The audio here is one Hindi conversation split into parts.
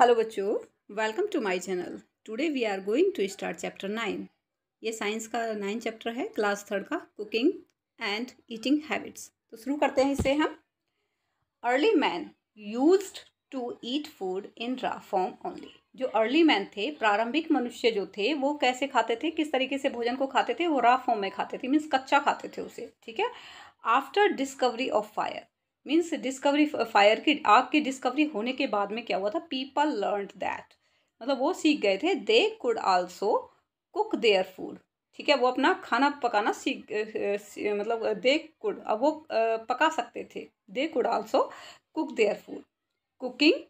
हेलो बच्चों welcome to my channel today we are going to start chapter nine ये साइंस का नाइन चैप्टर है क्लास थर्ड का कुकिंग एंड ईटिंग हैबिट्स तो शुरू करते हैं इसे हम early man used to eat food in raw form only जो अर्ली मैन थे प्रारंभिक मनुष्य जो थे वो कैसे खाते थे किस तरीके से भोजन को खाते थे वो रा फॉर्म में खाते थे मीन्स कच्चा खाते थे उसे ठीक है after discovery of fire means discovery fire की आग की डिस्कवरी होने के बाद में क्या हुआ था पीपल लर्न दैट मतलब वो सीख गए थे they could also cook their food ठीक है वो अपना खाना पकाना सीख मतलब दे कुड अब वो पका सकते थे they could also cook their food cooking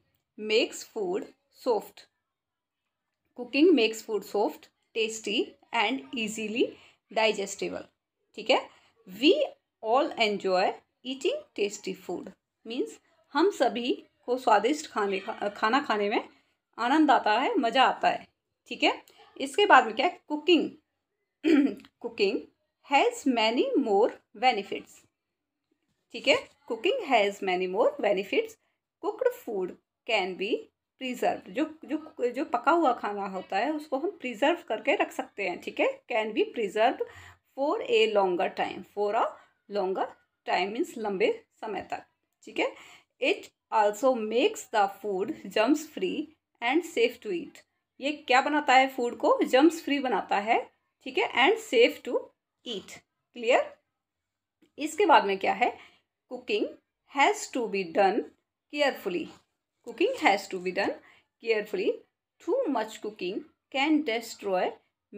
makes food soft cooking makes food soft tasty and easily digestible ठीक है we all enjoy eating tasty food means हम सभी को स्वादिष्ट खाने खा, खाना खाने में आनंद आता है मज़ा आता है ठीक है इसके बाद में क्या है cooking cooking has many more benefits ठीक है cooking has many more benefits cooked food can be preserve जो जो जो पका हुआ खाना होता है उसको हम प्रिजर्व करके रख सकते हैं ठीक है can be preserve for a longer time for a longer time means लंबे समय तक ठीक है it also makes the food germs free and safe to eat ये क्या बनाता है फूड को जम्स फ्री बनाता है ठीक है and safe to eat clear इसके बाद में क्या है cooking has to be done carefully cooking has to be done carefully too much cooking can destroy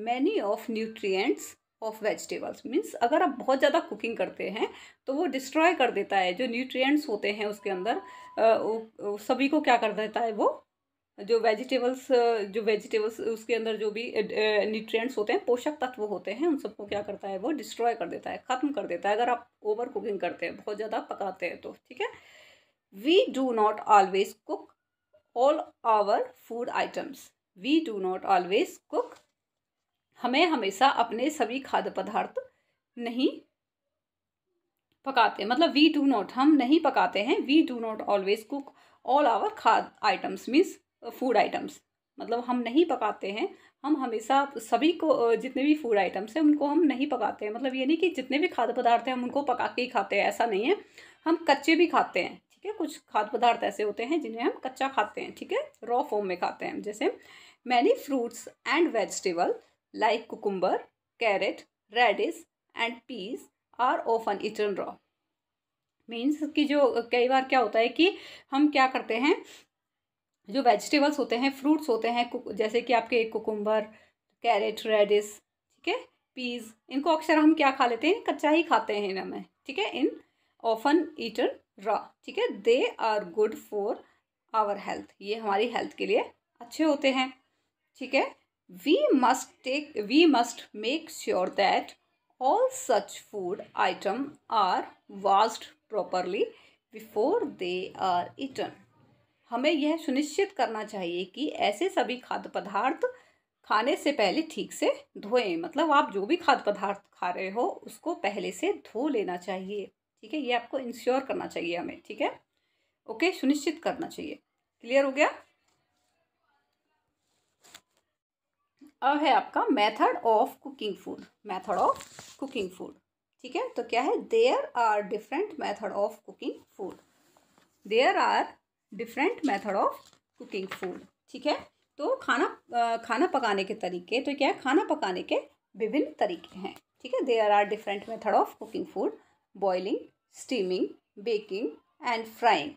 many of nutrients of vegetables means अगर आप बहुत ज़्यादा कुकिंग करते हैं तो वो डिस्ट्रॉय कर देता है जो न्यूट्रिएंट्स होते हैं उसके अंदर सभी को क्या कर देता है वो जो वेजिटेबल्स जो वेजिटेबल्स उसके अंदर जो भी न्यूट्रिएंट्स होते हैं पोषक तत्व होते हैं उन सबको क्या करता है वो डिस्ट्रॉय कर देता है ख़त्म कर देता है अगर आप ओवर कुकिंग करते हैं बहुत ज़्यादा पकाते हैं तो ठीक है we do not always cook all our food items we do not always cook हमें हमेशा अपने सभी खाद्य पदार्थ नहीं पकाते मतलब वी डू नॉट हम नहीं पकाते हैं we do not always cook all our खाद आइटम्स मीन्स फूड आइटम्स मतलब हम नहीं पकाते हैं हम हमेशा सभी को uh, जितने भी फूड आइटम्स हैं उनको हम नहीं पकाते हैं मतलब ये नहीं कि जितने भी खाद्य पदार्थ हैं हम उनको पका के ही खाते हैं ऐसा नहीं है हम कच्चे भी खाते हैं ठीक है कुछ खाद्य पदार्थ ऐसे होते हैं जिन्हें हम कच्चा खाते हैं ठीक है रॉ फॉर्म में खाते हैं जैसे many fruits and vegetable like cucumber, carrot, radish and peas are often eaten raw. Means कि जो कई बार क्या होता है कि हम क्या करते हैं जो वेजिटेबल्स होते हैं फ्रूट्स होते हैं जैसे कि आपके कुकुम्बर कैरेट रेडिस ठीक है पीज इनको अक्सर हम क्या खा लेते हैं कच्चा ही खाते हैं इन हमें ठीक है इन ऑफन ईटन रॉ ठीक है they are good for our health ये हमारी हेल्थ के लिए अच्छे होते हैं ठीक है we must take we must make sure that all such food item are washed properly before they are eaten हमें यह सुनिश्चित करना चाहिए कि ऐसे सभी खाद्य पदार्थ खाने से पहले ठीक से धोएं मतलब आप जो भी खाद्य पदार्थ खा रहे हो उसको पहले से धो लेना चाहिए ठीक है ये आपको इंश्योर करना चाहिए हमें ठीक है ओके सुनिश्चित करना चाहिए क्लियर हो गया अब है आपका method of cooking food method of cooking food ठीक है तो क्या है there are different method of cooking food there are different method of cooking food ठीक है तो खाना खाना पकाने के तरीके तो क्या है खाना पकाने के विभिन्न तरीके हैं ठीक है there are different method of cooking food boiling steaming baking and frying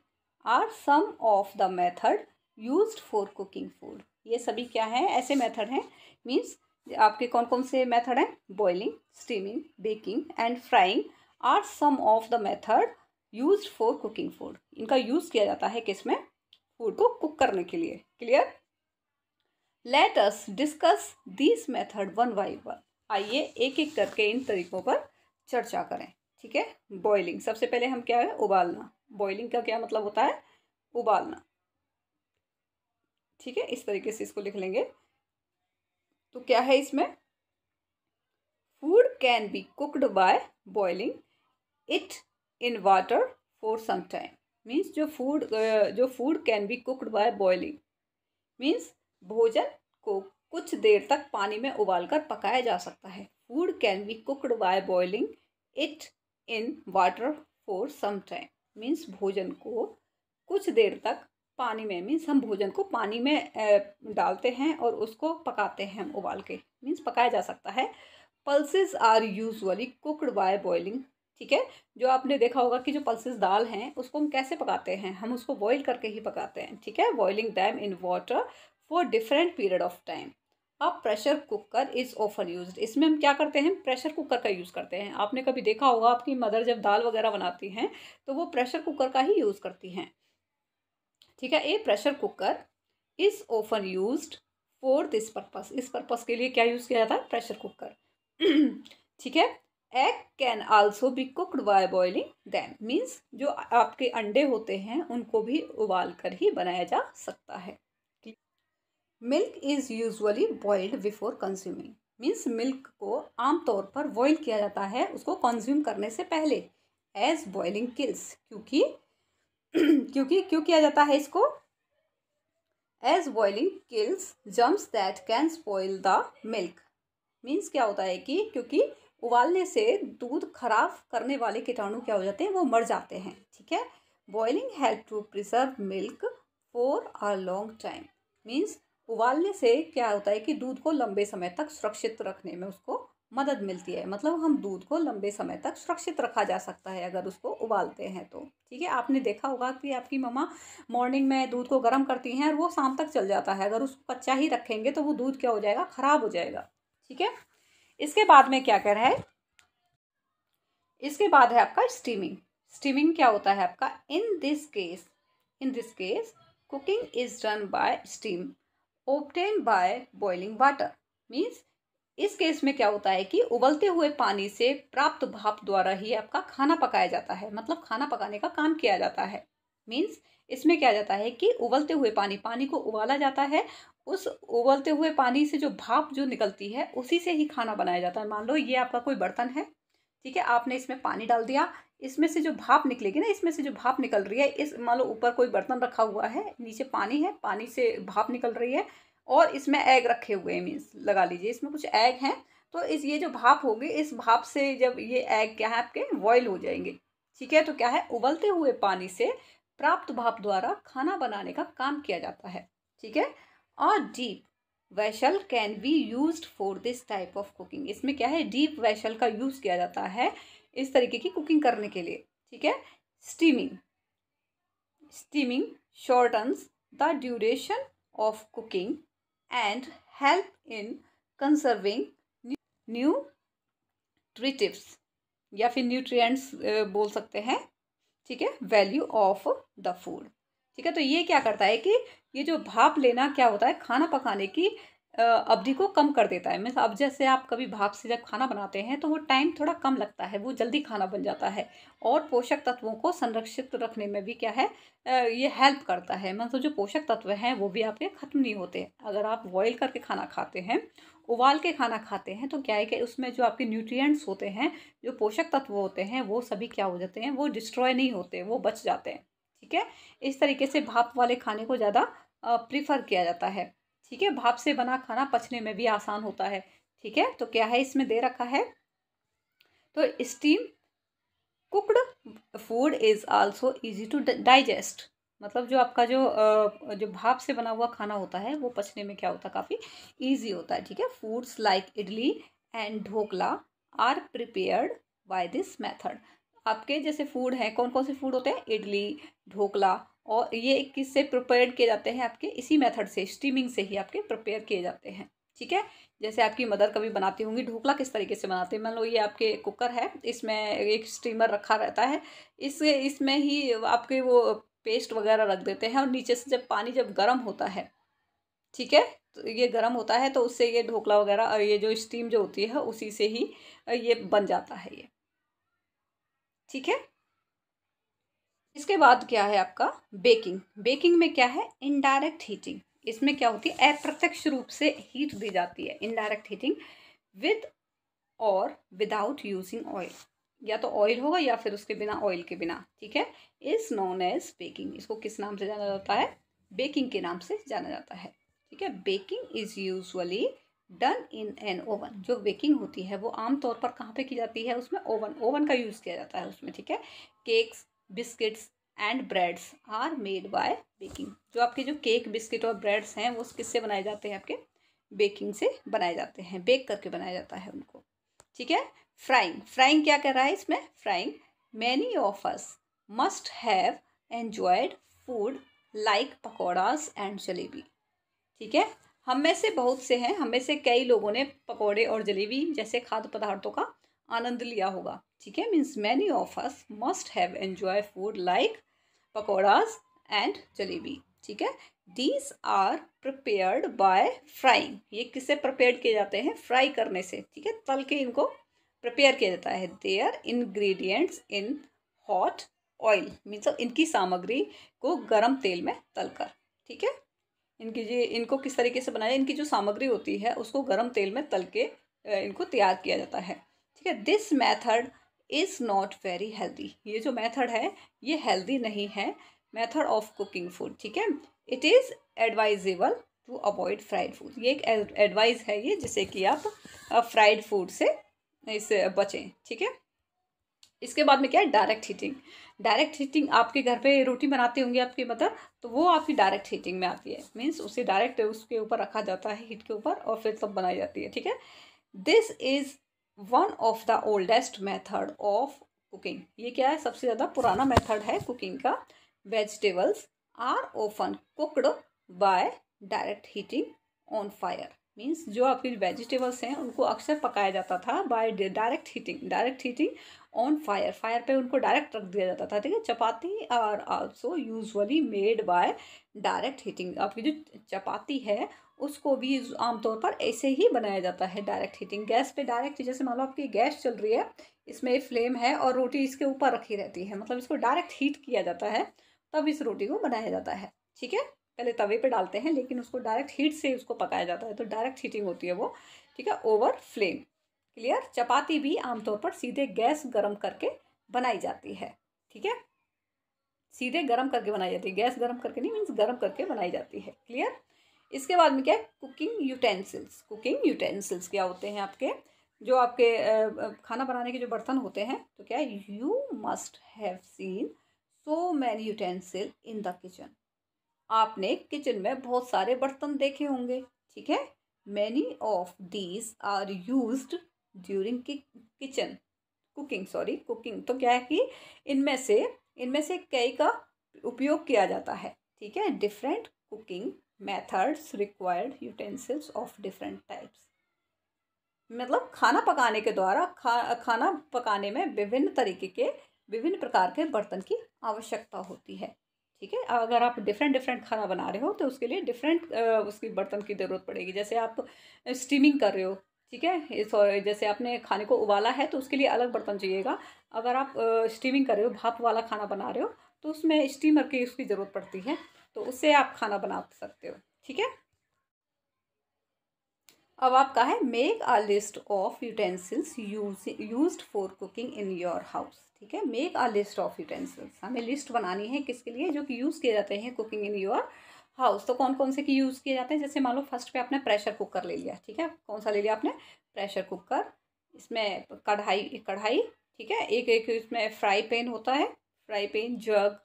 are some of the method used for cooking food ये सभी क्या है ऐसे मेथड हैं मीन्स आपके कौन कौन से मेथड हैं boiling steaming baking and frying are some of the method use for cooking food इनका यूज़ किया जाता है किसमें फूड को कुक करने के लिए clear let us discuss this method one by one आइए एक एक करके इन तरीकों पर चर्चा करें ठीक है बॉइलिंग सबसे पहले हम क्या है उबालना बॉइलिंग का क्या मतलब होता है उबालना ठीक है इस तरीके से इसको लिख लेंगे तो क्या है इसमें food can be cooked by boiling it in water for some time means जो फूड जो food can be cooked by boiling means भोजन को कुछ देर तक पानी में उबालकर पकाया जा सकता है food can be cooked by boiling it in water for some time means भोजन को कुछ देर तक पानी में मीन्स हम भोजन को पानी में डालते हैं और उसको पकाते हैं हम उबाल के मीन्स पकाया जा सकता है pulses are usually cooked by boiling ठीक है जो आपने देखा होगा कि जो पल्सेस दाल हैं उसको हम कैसे पकाते हैं हम उसको बॉईल करके ही पकाते हैं ठीक है boiling them in water for different period of time अब pressure cooker is often use इसमें हम क्या करते हैं प्रेशर कुकर का यूज़ करते हैं आपने कभी देखा होगा आपकी मदर जब दाल वगैरह बनाती हैं तो वो प्रेशर कुकर का ही यूज़ करती हैं ठीक है ये pressure cooker is often use for this purpose इस पर्पज के लिए क्या यूज़ किया जाता है प्रेशर कुकर ठीक है egg can also be cooked by boiling then means जो आपके अंडे होते हैं उनको भी उबाल कर ही बनाया जा सकता है milk is usually boiled before consuming means milk को आमतौर पर बॉइल किया जाता है उसको कंज्यूम करने से पहले एज बॉइलिंग किल्स क्योंकि क्योंकि क्यों किया जाता है इसको as boiling kills germs that can spoil the milk means क्या होता है कि क्योंकि उबालने से दूध खराब करने वाले कीटाणु क्या हो जाते हैं वो मर जाते हैं ठीक है boiling help to preserve milk for a long time means उबालने से क्या होता है कि दूध को लंबे समय तक सुरक्षित रखने में उसको मदद मिलती है मतलब हम दूध को लंबे समय तक सुरक्षित रखा जा सकता है अगर उसको उबालते हैं तो ठीक है आपने देखा होगा कि आपकी मम्मा मॉर्निंग में दूध को गर्म करती हैं और वो शाम तक चल जाता है अगर उसको कच्चा ही रखेंगे तो वो दूध क्या हो जाएगा ख़राब हो जाएगा ठीक है इसके बाद में क्या कह रहा है इसके बाद है आपका स्टीमिंग स्टीमिंग क्या होता है आपका in this case in this case cooking is done by steam obtained by boiling water means इस केस में क्या होता है कि उबलते हुए पानी से प्राप्त भाप द्वारा ही आपका खाना पकाया जाता है मतलब खाना पकाने का काम किया जाता है मीन्स इसमें क्या जाता है कि उबलते हुए पानी पानी को उबाला जाता है उस उबलते हुए पानी से जो भाप जो निकलती है उसी से ही खाना बनाया जाता है मान लो ये आपका कोई बर्तन है ठीक है आपने इसमें पानी डाल दिया इसमें से जो भाप निकलेगी ना इसमें से जो भाप निकल रही है इस मान लो ऊपर कोई बर्तन रखा हुआ है नीचे पानी है पानी से भाप निकल रही है और इसमें एग रखे हुए हैं मीन्स लगा लीजिए इसमें कुछ एग हैं तो इस ये जो भाप होगी इस भाप से जब ये एग क्या है आपके बॉयल हो जाएंगे ठीक है तो क्या है उबलते हुए पानी से प्राप्त भाप द्वारा खाना बनाने का काम किया जाता है ठीक है और deep vessel can be use for this type of cooking इसमें क्या है डीप वैशल का यूज़ किया जाता है इस तरीके की कुकिंग करने के लिए ठीक है steaming steaming shortens the duration of cooking and help in conserving nutritives या फिर न्यूट्रिएंट्स बोल सकते हैं ठीक है वैल्यू ऑफ द फूड ठीक है तो ये क्या करता है कि ये जो भाप लेना क्या होता है खाना पकाने की अवधि को कम कर देता है मीन्स अब जैसे आप कभी भाप से जब खाना बनाते हैं तो वो टाइम थोड़ा कम लगता है वो जल्दी खाना बन जाता है और पोषक तत्वों को संरक्षित रखने में भी क्या है ये हेल्प करता है मतलब तो जो पोषक तत्व हैं वो भी आपके ख़त्म नहीं होते अगर आप बॉयल करके खाना खाते हैं उबाल के खाना खाते हैं तो क्या है कि उसमें जो आपके न्यूट्रिएंट्स होते हैं जो पोषक तत्व होते हैं वो सभी क्या हो जाते हैं वो डिस्ट्रॉय नहीं होते वो बच जाते हैं ठीक है इस तरीके से भाप वाले खाने को ज़्यादा प्रीफर किया जाता है ठीक है भाप से बना खाना पचने में भी आसान होता है ठीक है तो क्या है इसमें दे रखा है तो steam cooked food is also easy to digest मतलब जो आपका जो जो भाप से बना हुआ खाना होता है वो पचने में क्या होता है काफ़ी ईजी होता है ठीक है foods like idli and dhokla are prepared by this method आपके जैसे फूड हैं कौन कौन से फूड होते हैं इडली ढोकला और ये किससे प्रिपेयर किए जाते हैं आपके इसी मेथड से स्टीमिंग से ही आपके प्रिपेयर किए जाते हैं ठीक है जैसे आपकी मदर कभी बनाती होंगी ढोकला किस तरीके से बनाते हैं मान लो ये आपके कुकर है इसमें एक स्टीमर रखा रहता है इस इसमें ही आपके वो पेस्ट वगैरह रख देते हैं और नीचे से जब पानी जब गर्म होता है ठीक है तो ये गर्म होता है तो उससे ये ढोकला वगैरह ये जो स्टीम जो होती है उसी से ही ये बन जाता है ये ठीक है इसके बाद क्या है आपका बेकिंग बेकिंग में क्या है इनडायरेक्ट हीटिंग इसमें क्या होती है अप्रत्यक्ष रूप से हीट दी जाती है इनडायरेक्ट हीटिंग विद और विदाउट यूजिंग ऑयल या तो ऑयल होगा या फिर उसके बिना ऑयल के बिना ठीक है इज नॉन एज बेकिंग इसको किस नाम से जाना जाता है बेकिंग के नाम से जाना जाता है ठीक है baking is usually done in an oven जो बेकिंग होती है वो आमतौर पर कहाँ पे की जाती है उसमें ओवन ओवन का यूज़ किया जाता है उसमें ठीक है cakes biscuits and breads are made by baking जो आपके जो केक बिस्किट और ब्रेड्स हैं वो किससे बनाए जाते हैं आपके बेकिंग से बनाए जाते हैं बेक करके बनाया जाता है उनको ठीक है फ्राइंग फ्राइंग क्या कर रहा है इसमें frying many of us must have enjoyed food like pakoras and jalebi ठीक है हम में से बहुत से हैं हम में से कई लोगों ने पकौड़े और जलेबी जैसे खाद्य पदार्थों का आनंद लिया होगा ठीक है means many of us must have enjoy food like pakoras and jalebi ठीक है these are prepared by frying ये किससे प्रिपेयर किए जाते हैं फ्राई करने से ठीक है तल के इनको प्रिपेयर किया जाता है their ingredients in hot oil means इनकी सामग्री को गर्म तेल में तलकर ठीक है इनकी जी इनको किस तरीके से बनाया इनकी जो सामग्री होती है उसको गर्म तेल में तल के इनको तैयार किया जाता है ठीक है this method is not very healthy ये जो मैथड है ये हेल्दी नहीं है मैथड ऑफ कुकिंग फूड ठीक है it is advisable to avoid fried food ये एक एडवाइस है ये जिससे कि आप फ्राइड फूड से इसे बचें ठीक है इसके बाद में क्या है डायरेक्ट हीटिंग डायरेक्ट हीटिंग आपके घर पे रोटी बनाते होंगे आपके मदर मतलब, तो वो आपकी डायरेक्ट हीटिंग में आती है मीन्स उसे डायरेक्ट उसके ऊपर रखा जाता है हीट के ऊपर और फिर तब बनाई जाती है ठीक है this is one of the oldest method of cooking ये क्या है सबसे ज़्यादा पुराना मेथड है कुकिंग का vegetables are often cooked by direct heating on fire means जो आपके वेजिटेबल्स हैं उनको अक्सर पकाया जाता था by direct heating direct heating on fire fire पे उनको डायरेक्ट रख दिया जाता था ठीक है chapati are also usually made by direct heating आपकी जो चपाती है उसको भी आमतौर पर ऐसे ही बनाया जाता है डायरेक्ट हीटिंग गैस पे डायरेक्ट जैसे मान लो आपकी गैस चल रही है इसमें फ्लेम है और रोटी इसके ऊपर रखी रहती है मतलब इसको डायरेक्ट हीट किया जाता है तब इस रोटी को बनाया जाता है ठीक है पहले तवे पे डालते हैं लेकिन उसको डायरेक्ट हीट से उसको पकाया जाता है तो डायरेक्ट हीटिंग होती है वो ठीक है ओवर फ्लेम क्लियर चपाती भी आमतौर पर सीधे गैस गर्म करके बनाई जाती है ठीक है सीधे गर्म करके बनाई जाती है गैस गर्म करके नहीं मीन्स गर्म करके बनाई जाती है क्लियर इसके बाद में क्या है कुकिंग यूटेंसिल्स कुकिंग यूटेंसिल्स क्या होते हैं आपके जो आपके खाना बनाने के जो बर्तन होते हैं तो क्या you must have seen so many utensil in the kitchen आपने किचन में बहुत सारे बर्तन देखे होंगे ठीक है many of these are use during kitchen cooking sorry cooking तो क्या है कि इनमें से इनमें से कई का उपयोग किया जाता है ठीक है different cooking methods required utensils of different types मतलब खाना पकाने के द्वारा खा खाना पकाने में विभिन्न तरीके के विभिन्न प्रकार के बर्तन की आवश्यकता होती है ठीक है अगर आप डिफरेंट डिफरेंट खाना बना रहे हो तो उसके लिए डिफरेंट उसकी बर्तन की ज़रूरत पड़ेगी जैसे आप स्टीमिंग कर रहे हो ठीक है सॉरी जैसे आपने खाने को उबाला है तो उसके लिए अलग बर्तन चाहिएगा अगर आप स्टीमिंग कर रहे हो भाप वाला खाना बना रहे हो तो उसमें स्टीमर की उसकी ज़रूरत पड़ती है तो उससे आप खाना बना सकते हो ठीक है अब आपका है make a list of utensils use for cooking in your house ठीक है make a list of utensils हमें लिस्ट बनानी है किसके लिए जो कि यूज़ किए जाते हैं कुकिंग इन योर हाउस तो कौन कौन से की यूज़ किए जाते हैं जैसे मान लो फर्स्ट पे आपने प्रेशर कुकर ले लिया ठीक है कौन सा ले लिया आपने प्रेशर कुकर इसमें कढ़ाई कढ़ाई ठीक है एक एक इसमें फ्राई पेन होता है फ्राई पेन जग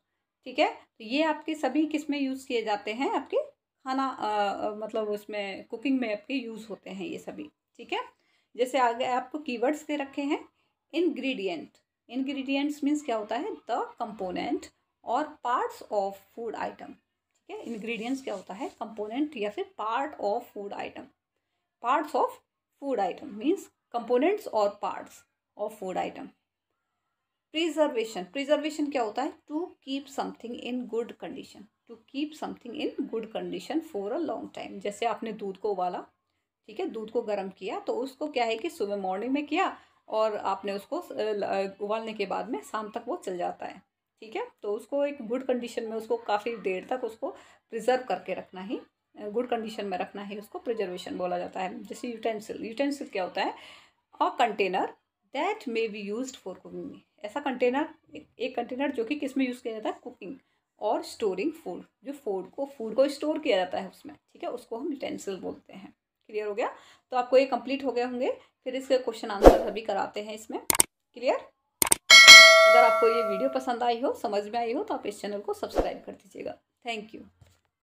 ठीक है तो ये आपके सभी किस में यूज़ किए जाते हैं आपके खाना आ, मतलब उसमें कुकिंग में आपके यूज़ होते हैं ये सभी ठीक है जैसे आगे आपको कीवर्ड्स दे रखे हैं इंग्रेडिएंट इंग्रेडिएंट्स मींस क्या होता है द कंपोनेंट और पार्ट्स ऑफ फूड आइटम ठीक है इंग्रेडिएंट्स क्या होता है कंपोनेंट या फिर part of food item parts of food item means components और parts of food item preservation preservation क्या होता है to keep something in good condition to keep something in good condition for a long time जैसे आपने दूध को उबाला ठीक है दूध को गर्म किया तो उसको क्या है कि सुबह मॉर्निंग में किया और आपने उसको उबालने के बाद में शाम तक वो चल जाता है ठीक है तो उसको एक गुड कंडीशन में उसको काफ़ी देर तक उसको प्रिजर्व करके रखना ही गुड कंडीशन में रखना ही उसको प्रिजर्वेशन बोला जाता है जैसे यूटेंसिल यूटेंसिल क्या होता है a container that may be use for cooking ऐसा कंटेनर एक कंटेनर जो कि किस में यूज़ किया जाता है कुकिंग और स्टोरिंग फूड जो फूड को फूड को स्टोर किया जाता है उसमें ठीक है उसको हम यूटेंसिल बोलते हैं क्लियर हो गया तो आपको ये कंप्लीट हो गए होंगे फिर इसके क्वेश्चन आंसर अभी कराते हैं इसमें क्लियर अगर आपको ये वीडियो पसंद आई हो समझ में आई हो तो आप इस चैनल को सब्सक्राइब कर दीजिएगा थैंक यू